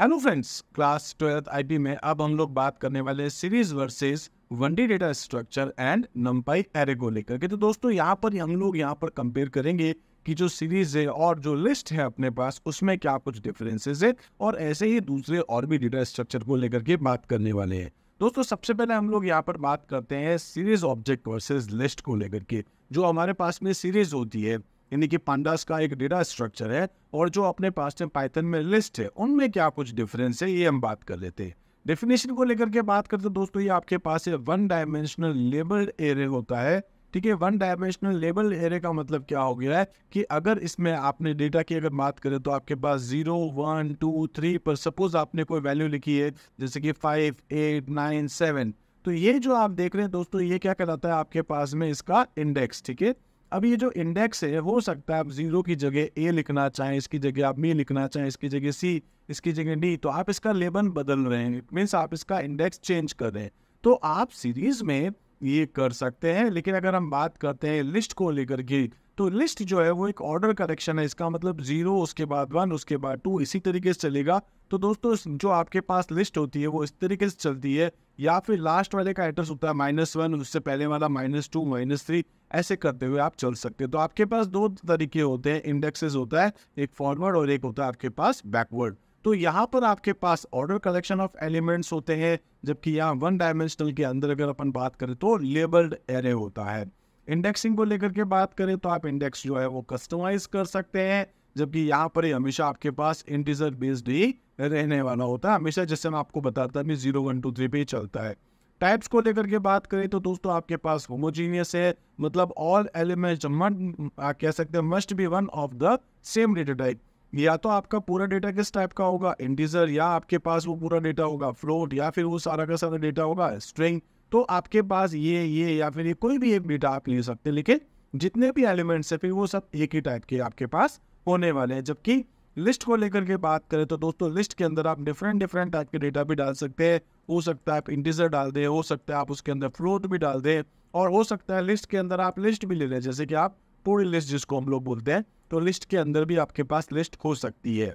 hello friends class twelfth IP में अब हम लोग बात करने वाले series versus one D data structure and NumPy array को लेकर के तो दोस्तों यहाँ पर हम लोग यहाँ पर कंपेयर करेंगे कि जो सीरीज है और जो लिस्ट है अपने पास उसमें क्या कुछ डिफरेंसेस है और ऐसे ही दूसरे और भी डेटा स्ट्रक्चर को लेकर के बात करने वाले हैं दोस्तों सबसे पहले हम लोग यहाँ पर बात करते हैं सीरीज ऑब्जेक्ट वर्सेज लिस्ट को लेकर के जो हमारे पास में सीरीज होती है यानी कि पांडास का एक डेटा स्ट्रक्चर है और जो अपने पास में पाइथन में लिस्ट है उनमें क्या कुछ डिफरेंस है ये हम बात कर लेते हैं डेफिनेशन को लेकर के बात करते दोस्तों ये आपके पास है वन डायमेंशनल लेबल्ड एरे होता है ठीक है वन डायमेंशनल लेबल एरे का मतलब क्या हो गया है कि अगर इसमें आपने डेटा की अगर बात करें तो आपके पास जीरो वन टू थ्री पर सपोज आपने कोई वैल्यू लिखी है जैसे कि फाइव एट नाइन सेवन तो ये जो आप देख रहे हैं दोस्तों ये क्या कहलाता है आपके पास में इसका इंडेक्स ठीक है अब ये जो इंडेक्स है हो सकता है आप जीरो की जगह ए लिखना चाहें इसकी जगह आप बी लिखना चाहें इसकी जगह सी इसकी जगह डी तो आप इसका लेबन बदल रहे हैं इट मीन्स आप इसका इंडेक्स चेंज कर रहे हैं तो आप सीरीज में ये कर सकते हैं लेकिन अगर हम बात करते हैं लिस्ट को लेकर के तो लिस्ट जो है वो एक ऑर्डर करेक्शन है इसका मतलब जीरो उसके बाद वन उसके बाद टू इसी तरीके से चलेगा तो दोस्तों जो आपके पास लिस्ट होती है वो इस तरीके से चलती है या फिर लास्ट वाले का एड्रेस होता है माइनस वन उससे पहले वाला माइनस टू माइनस थ्री ऐसे करते हुए आप चल सकते हैं तो आपके पास दो तरीके होते हैं इंडेक्सेस होता है एक फॉरवर्ड और एक होता है आपके पास बैकवर्ड तो यहाँ पर आपके पास ऑर्डर कलेक्शन ऑफ एलिमेंट्स होते हैं जबकि यहाँ वन डायमेंशनल के अंदर अगर अपन बात करें तो लेबल्ड एरे होता है इंडेक्सिंग को लेकर के बात करें तो आप इंडेक्स जो है वो कस्टमाइज कर सकते हैं जबकि यहाँ पर ही हमेशा आपके पास इंटीजर बेस्ड ही रहने वाला होता है हमेशा जैसे मैं आपको बताता हूँ जीरो वन टू थ्री पे चलता है टाइप्स को लेकर के बात करें तो दोस्तों आपके पास होमोजीनियस है मतलब ऑल एलिमेंट एलिमेंट्स कह सकते हैं must be one of the same data type या तो आपका पूरा डेटा किस टाइप का होगा इंटीजर या आपके पास वो पूरा डेटा होगा फ्लोट या फिर वो सारा का सारा डेटा होगा स्ट्रिंग तो आपके पास ये ये या फिर ये कोई भी एक डेटा आप ले सकते हैं लेकिन जितने भी एलिमेंट्स हैं फिर वो सब एक ही टाइप के आपके पास होने वाले हैं जबकि लिस्ट को लेकर के बात करें तो दोस्तों लिस्ट के अंदर आप डिफरेंट डिफरेंट टाइप के डेटा भी डाल सकते हैं हो सकता है आप इंटीजर डाल दें हो सकता है आप उसके अंदर फ्लोट भी डाल दें और हो सकता है लिस्ट के अंदर आप लिस्ट भी ले लें जैसे कि आप पूरी लिस्ट जिसको हम लोग बोलते हैं तो लिस्ट के अंदर भी आपके पास लिस्ट हो सकती है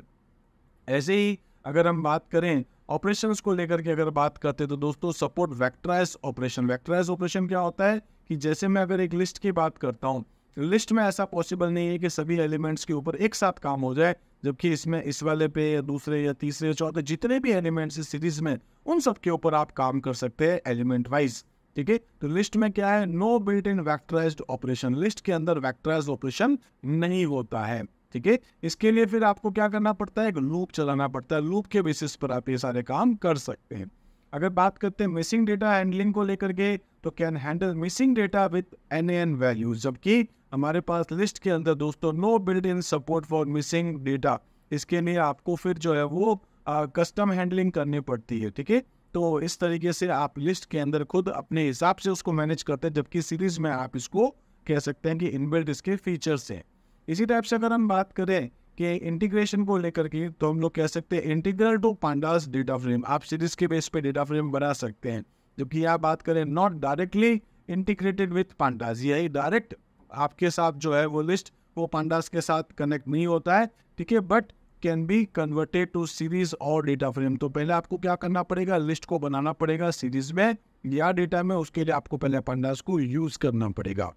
ऐसे ही अगर हम बात करें ऑपरेशन को लेकर के अगर बात करते हैं तो दोस्तों support vectorise operation vectorise operation क्या होता है कि जैसे मैं अगर एक लिस्ट की बात करता हूँ लिस्ट में ऐसा पॉसिबल नहीं है कि सभी एलिमेंट्स के ऊपर एक साथ काम हो जाए जबकि इसमें इस वाले पे या दूसरे या तीसरे या चौथे जितने भी एलिमेंट्स इस सीरीज में उन सब के ऊपर आप काम कर सकते हैं एलिमेंट वाइज ठीक है तो लिस्ट में क्या है no built in vectorise operation list के अंदर वैक्टराइज ऑपरेशन नहीं होता है ठीक है इसके लिए फिर आपको क्या करना पड़ता है एक लूप चलाना पड़ता है लूप के बेसिस पर आप ये सारे काम कर सकते हैं अगर बात करते हैं मिसिंग डेटा हैंडलिंग को लेकर के तो can handle missing data with N N values जबकि हमारे पास लिस्ट के अंदर दोस्तों no built in support for missing data इसके लिए आपको फिर जो है वो कस्टम हैंडलिंग करनी पड़ती है ठीक है तो इस तरीके से आप लिस्ट के अंदर खुद अपने हिसाब से उसको मैनेज करते हैं जबकि सीरीज में आप इसको कह सकते हैं कि इनबिल्ट इसके फीचर्स हैं इसी टाइप से अगर हम बात करें कि इंटीग्रेशन को लेकर के तो हम लोग कह सकते हैं integral to Pandas data frame आप सीरीज के बेस पे डेटा फ्रेम बना सकते हैं जबकि आप बात करें not directly integrated with Pandas यही डायरेक्ट आपके साथ जो है वो लिस्ट वो पांडास के साथ कनेक्ट नहीं होता है ठीक है but can be converted to series और डेटा फ्रेम तो पहले आपको क्या करना पड़ेगा लिस्ट को बनाना पड़ेगा सीरीज में या डेटा में उसके लिए आपको पहले पांडास को यूज़ करना पड़ेगा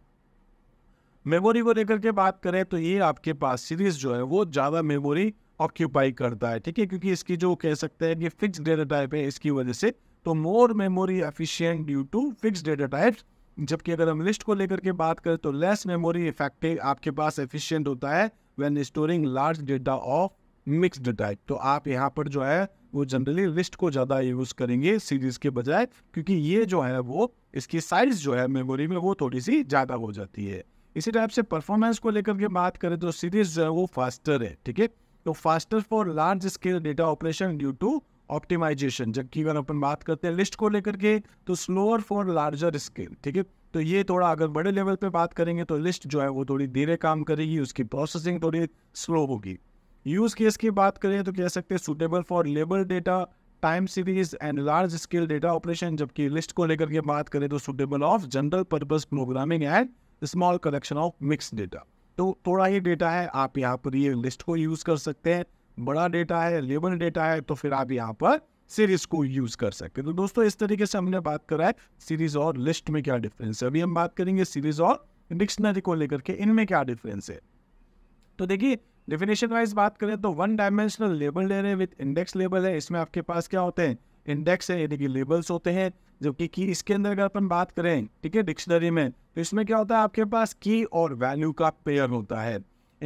मेमोरी को लेकर के बात करें तो ये आपके पास सीरीज जो है वो ज़्यादा मेमोरी ऑक्यूपाई करता है ठीक है क्योंकि इसकी जो कह सकते हैं कि फिक्स डेटा टाइप है इसकी वजह से तो more memory efficient due to fix data type जबकि अगर हम लिस्ट को लेकर के बात करें तो लेस मेमोरी इफेक्टिव आपके पास एफिशिएंट होता है when storing large data of mixed type तो आप यहाँ पर जो है वो जनरली लिस्ट को ज़्यादा यूज़ करेंगे सीरीज के बजाय क्योंकि ये जो है वो इसकी साइज जो है मेमोरी में वो थोड़ी सी ज़्यादा हो जाती है इसी टाइप से परफॉर्मेंस को लेकर के बात करें तो सीरीज जो है वो फास्टर है ठीक है तो faster for large scale data operation due to optimization जबकि अगर अपन बात करते हैं लिस्ट को लेकर के तो स्लोअर फॉर लार्जर स्केल ठीक है तो ये थोड़ा अगर बड़े लेवल पे बात करेंगे तो लिस्ट जो है वो थोड़ी धीरे काम करेगी उसकी प्रोसेसिंग थोड़ी स्लो होगी यूज़ केस की बात करें तो कह सकते हैं suitable for label data time series and large scale data operation जबकि लिस्ट को लेकर के बात करें तो suitable of general purpose programming and small collection of mix data तो थोड़ा ही डेटा है आप यहाँ पर ये लिस्ट को यूज़ कर सकते हैं बड़ा डेटा है लेबल डेटा है तो फिर आप यहाँ पर सीरीज को यूज कर सकते हैं तो दोस्तों इस तरीके से हमने बात करा है सीरीज और लिस्ट में क्या डिफरेंस है अभी हम बात करेंगे सीरीज और डिक्शनरी को लेकर के इनमें क्या डिफरेंस है तो देखिए डेफिनेशन वाइज बात करें तो वन डायमेंशनल लेबल ले रहे विद इंडेक्स लेबल है इसमें आपके पास क्या होते हैं इंडेक्स है यानी कि लेबल्स होते हैं जबकि की इसके अंदर अगर अपन बात करें ठीक है डिक्शनरी में तो इसमें क्या होता है आपके पास की और वैल्यू का पेयर होता है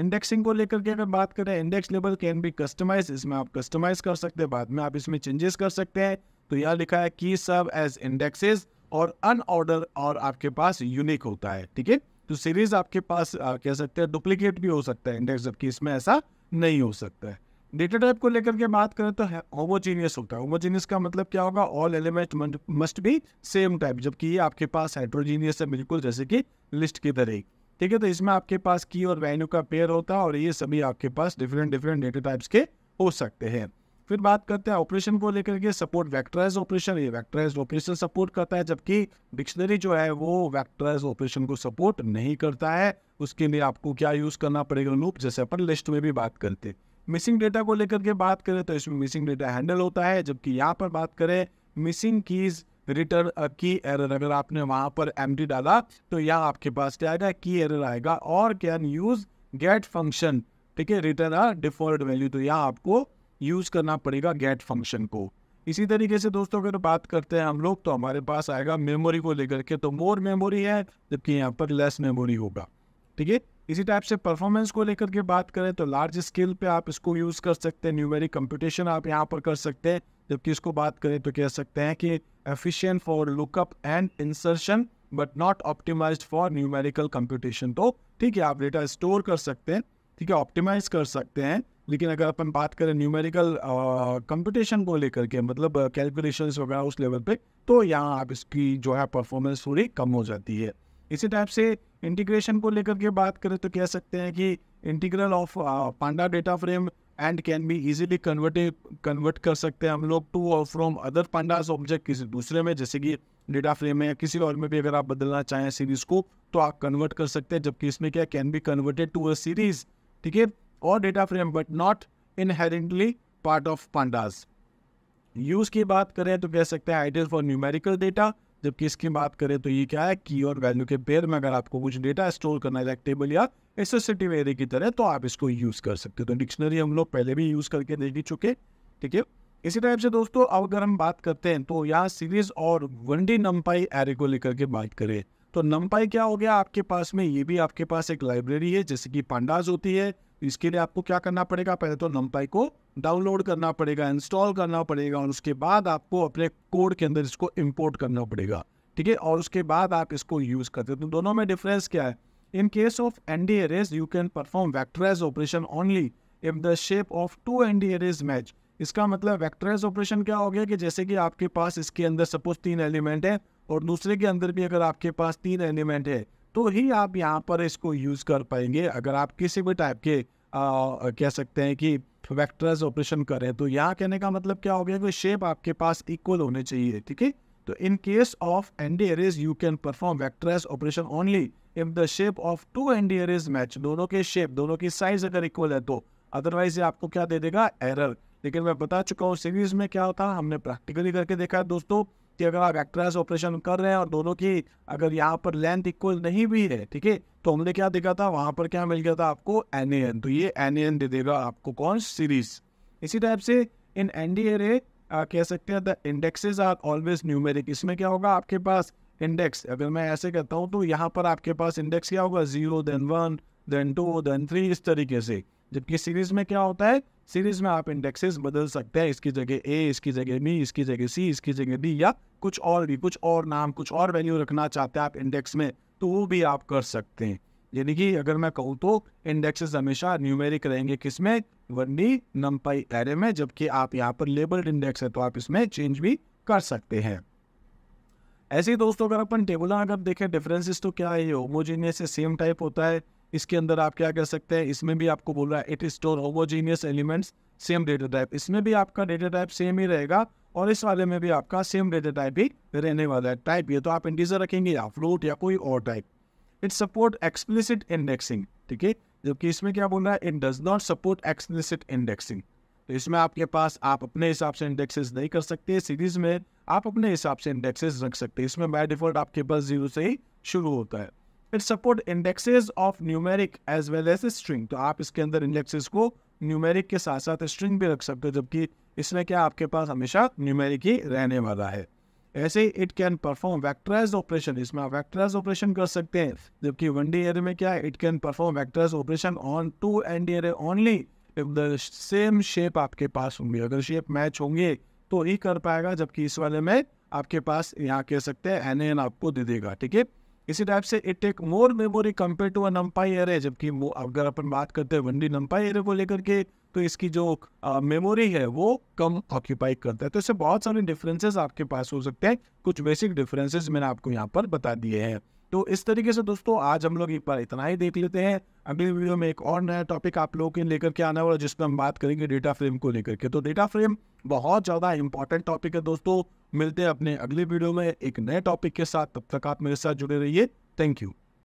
इंडेक्सिंग को लेकर के अगर बात करें index label can be customize इसमें आप कस्टमाइज कर सकते हैं बाद में आप इसमें चेंजेस कर सकते हैं तो यह लिखा है की सब एज इंडेक्सेस और अनऑर्डर और आपके पास यूनिक होता है ठीक है तो सीरीज आपके पास आ, कह सकते हैं डुप्लीकेट भी हो सकता है इंडेक्स जबकि इसमें ऐसा नहीं हो सकता है डेटा टाइप को लेकर के बात करें तो होमोजीनियस होता है होमोजीनियस का मतलब क्या होगा all element must be same type जबकि ये आपके पास हाइड्रोजीनियस है बिल्कुल जैसे कि लिस्ट की तरह ठीक है तो इसमें आपके पास की और वैन्यू का पेयर होता है और ये सभी आपके पास डिफरेंट डिफरेंट डेटा टाइप्स के हो सकते हैं फिर बात करते हैं ऑपरेशन को लेकर के सपोर्ट वैक्टराइज ऑपरेशन ये वैक्टराइज ऑपरेशन सपोर्ट करता है जबकि डिक्शनरी जो है वो वैक्टराइज ऑपरेशन को सपोर्ट नहीं करता है उसके लिए आपको क्या यूज़ करना पड़ेगा लूप जैसे अपन लिस्ट में भी बात करते हैं मिसिंग डेटा को लेकर के बात करें तो इसमें मिसिंग डेटा हैंडल होता है जबकि यहाँ पर बात करें मिसिंग कीज रिटर्न की एरर अगर आपने वहाँ पर एम डाला तो यहाँ आपके पास क्या आएगा की एरर आएगा और कैन यूज गेट फंक्शन ठीक है रिटर्न अ डिफॉल्ट वैल्यू तो यहाँ आपको यूज करना पड़ेगा गेट फंक्शन को इसी तरीके से दोस्तों अगर बात करते हैं हम लोग तो हमारे पास आएगा मेमोरी को लेकर के तो मोर मेमोरी है जबकि यहाँ पर लेस मेमोरी होगा ठीक है इसी टाइप से परफॉर्मेंस को लेकर के बात करें तो लार्ज स्केल पे आप इसको यूज़ कर सकते हैं न्यूमेरिक कंप्यूटेशन आप यहाँ पर कर सकते हैं जबकि इसको बात करें तो कह सकते हैं कि efficient for lookup and insertion but not optimize for numerical computation तो ठीक है आप डेटा स्टोर कर सकते हैं ठीक है ऑप्टिमाइज कर सकते हैं लेकिन अगर अपन बात करें न्यूमेरिकल कंप्यूटेशन को लेकर के मतलब कैलकुलेशंस वगैरह उस लेवल पे तो यहाँ आप इसकी जो है परफॉर्मेंस थोड़ी कम हो जाती है इसी टाइप से इंटीग्रेशन को लेकर के बात करें तो कह सकते हैं कि integral of panda data frame and can be easily converted convert कर सकते हैं हम लोग टू और फ्रॉम अदर पांडास ऑब्जेक्ट किसी दूसरे में जैसे कि डेटा फ्रेम में या किसी और में भी अगर आप बदलना चाहें सीरीज को तो आप कन्वर्ट कर सकते हैं जबकि इसमें क्या can be converted to a series ठीक है और data frame but not inherently part of Pandas use की बात करें तो कह सकते हैं आइडियल फॉर न्यूमेरिकल डेटा जबकि इसकी बात करें तो ये क्या है की और वैल्यू के पेयर में अगर आपको कुछ डेटा स्टोर करना है टेबल या एसोसिएटिव एरे की तरह तो आप इसको यूज़ कर सकते हो तो डिक्शनरी हम लोग पहले भी यूज़ करके देख ही चुके ठीक है इसी टाइप से दोस्तों अगर हम बात करते हैं तो यहाँ सीरीज और वन डी नम्पाई एरे को लेकर के बात करें तो नम्पाई क्या हो गया आपके पास में ये भी आपके पास एक लाइब्रेरी है जैसे कि पांडाज होती है इसके लिए आपको क्या करना पड़ेगा पहले तो नम्पाई को डाउनलोड करना पड़ेगा इंस्टॉल करना पड़ेगा और उसके बाद आपको अपने कोड के अंदर इसको इम्पोर्ट करना पड़ेगा ठीक है और उसके बाद आप इसको यूज़ करते हैं तो दोनों में डिफरेंस क्या है in case of N D arrays you can perform vectorize operation only if the shape of two N D arrays match इसका मतलब वैक्टराइज ऑपरेशन क्या हो गया कि जैसे कि आपके पास इसके अंदर सपोज तीन एलिमेंट है और दूसरे के अंदर भी अगर आपके पास तीन एलिमेंट है तो ही आप यहाँ पर इसको यूज़ कर पाएंगे अगर आप किसी भी टाइप के आ, कह सकते हैं कि वेक्टर्स ऑपरेशन करें तो यहाँ कहने का मतलब क्या हो गया कि शेप आपके पास इक्वल होने चाहिए ठीक है तो in case of ND arrays you can perform vectors operation only if the shape of two ND arrays match दोनों के शेप दोनों की साइज अगर इक्वल है तो अदरवाइज ये आपको क्या दे देगा एरर लेकिन मैं बता चुका हूँ सीरीज में क्या होता है हमने प्रैक्टिकली करके देखा है दोस्तों कि अगर आप एक्ट्रेस ऑपरेशन कर रहे हैं और दोनों की अगर यहाँ पर लेंथ इक्वल नहीं भी है ठीक है तो हमने क्या देखा था वहां पर क्या मिल गया था आपको एन ए एन तो ये एन ए एन दे देगा आपको कौन सीरीज इसी टाइप से इन एन डी एरे कह सकते हैं the indexes are always numeric इसमें क्या होगा आपके पास इंडेक्स अगर मैं ऐसे कहता हूँ तो यहाँ पर आपके पास इंडेक्स क्या होगा zero then one then two then three इस तरीके से जबकि सीरीज में क्या होता है सीरीज में आप इंडेक्सेस बदल सकते हैं इसकी जगह ए इसकी जगह बी इसकी जगह सी इसकी जगह डी या कुछ और भी कुछ और नाम कुछ और वैल्यू रखना चाहते हैं आप इंडेक्स में तो वो भी आप कर सकते हैं यानी कि अगर मैं कहूँ तो इंडेक्सेस हमेशा न्यूमेरिक रहेंगे किसमें वर्नी नम्पाई एरे में जबकि आप यहाँ पर लेबल्ड इंडेक्स है तो आप इसमें चेंज भी कर सकते हैं ऐसे ही दोस्तों अगर अपन टेबुला अगर देखें डिफरेंसेस तो क्या है ये होमोजीनियस से सेम टाइप होता है इसके अंदर आप क्या कर सकते हैं इसमें भी आपको बोल रहा है it is store homogeneous elements same data type इसमें भी आपका डेटा टाइप सेम ही रहेगा और इस वाले में भी आपका सेम डेटा टाइप ही रहने वाला है टाइप ये तो आप इंडीजर रखेंगे या फ्लोट या कोई और type it support explicit indexing ठीक है जबकि इसमें क्या बोल रहा है it does not support explicit indexing तो इसमें आपके पास आप अपने हिसाब से इंडेक्सेस नहीं कर सकते सीरीज में आप अपने हिसाब से इंडेक्सेस रख सकते हैं इसमें बाय डिफॉल्ट आपके पास जीरो से ही शुरू होता है it support indexes of numeric as well as string तो आप इसके अंदर इंडेक्सेस को न्यूमेरिक के साथ साथ स्ट्रिंग भी रख सकते हो जबकि इसमें क्या आपके पास हमेशा न्यूमेरिक ही रहने वाला है ऐसे ही it can perform vectorize operation इसमें आप वैक्टराइज ऑपरेशन कर सकते हैं जबकि वन डी एरे में क्या है it can perform vectorize operation on two and array only if the same shape आपके पास होंगे अगर शेप मैच होंगे तो ही कर पाएगा जबकि इस वाले में आपके पास यहाँ कह सकते हैं एन एन आपको दे देगा ठीक है इसी टाइप से it take more memory compare to a NumPy array जबकि अगर अपन बात करते हैं वनडी नम्पाई एरे को लेकर के तो इसकी जो मेमोरी है वो कम ऑक्यूपाई करता है तो इससे बहुत सारे डिफरेंसेस आपके पास हो सकते हैं कुछ बेसिक डिफरेंसेस मैंने आपको यहाँ पर बता दिए हैं तो इस तरीके से दोस्तों आज हम लोग एक बार इतना ही देख लेते हैं अगली वीडियो में एक और नया टॉपिक आप लोगों के लेकर के आना होगा जिसमें हम बात करेंगे डेटा फ्रेम को लेकर के तो डेटा फ्रेम बहुत ज़्यादा इंपॉर्टेंट टॉपिक है दोस्तों मिलते हैं अपने अगले वीडियो में एक नए टॉपिक के साथ तब तक आप मेरे साथ जुड़े रहिए थैंक यू